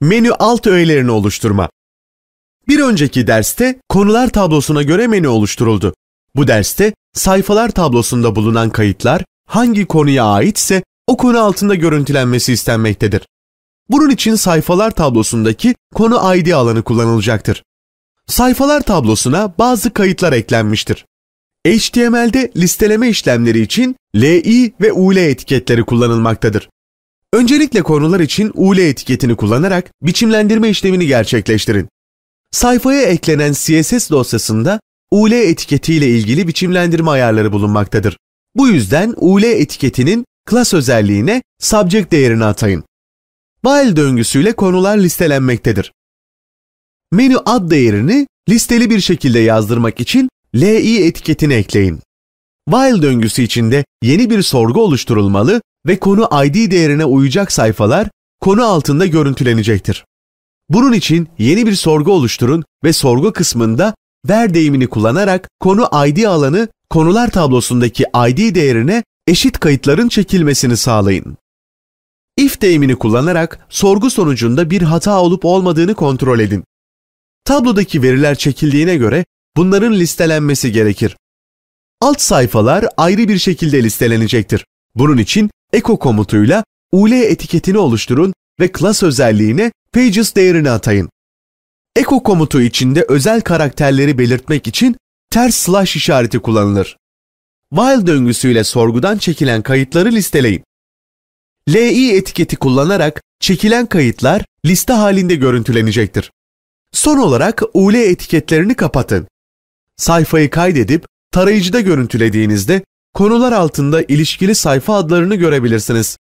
menü alt öğelerini oluşturma. Bir önceki derste konular tablosuna göre menü oluşturuldu. Bu derste sayfalar tablosunda bulunan kayıtlar hangi konuya aitse o konu altında görüntülenmesi istenmektedir. Bunun için sayfalar tablosundaki konu ID alanı kullanılacaktır. Sayfalar tablosuna bazı kayıtlar eklenmiştir. HTML'de listeleme işlemleri için li ve ul etiketleri kullanılmaktadır. Öncelikle konular için UL etiketini kullanarak biçimlendirme işlemini gerçekleştirin. Sayfaya eklenen CSS dosyasında UL etiketiyle ilgili biçimlendirme ayarları bulunmaktadır. Bu yüzden UL etiketinin class özelliğine subject değerini atayın. While döngüsüyle konular listelenmektedir. Menü ad değerini listeli bir şekilde yazdırmak için li etiketini ekleyin. While döngüsü içinde yeni bir sorgu oluşturulmalı ve konu ID değerine uyacak sayfalar konu altında görüntülenecektir. Bunun için yeni bir sorgu oluşturun ve sorgu kısmında ver deyimini kullanarak konu ID alanı konular tablosundaki ID değerine eşit kayıtların çekilmesini sağlayın. If deyimini kullanarak sorgu sonucunda bir hata olup olmadığını kontrol edin. Tablodaki veriler çekildiğine göre bunların listelenmesi gerekir. Alt sayfalar ayrı bir şekilde listelenecektir. Bunun için echo komutuyla ul etiketini oluşturun ve class özelliğine pages değerini atayın. Echo komutu içinde özel karakterleri belirtmek için ters slash işareti kullanılır. While döngüsüyle sorgudan çekilen kayıtları listeleyin. LI etiketi kullanarak çekilen kayıtlar liste halinde görüntülenecektir. Son olarak UL etiketlerini kapatın. Sayfayı kaydedip tarayıcıda görüntülediğinizde Konular altında ilişkili sayfa adlarını görebilirsiniz.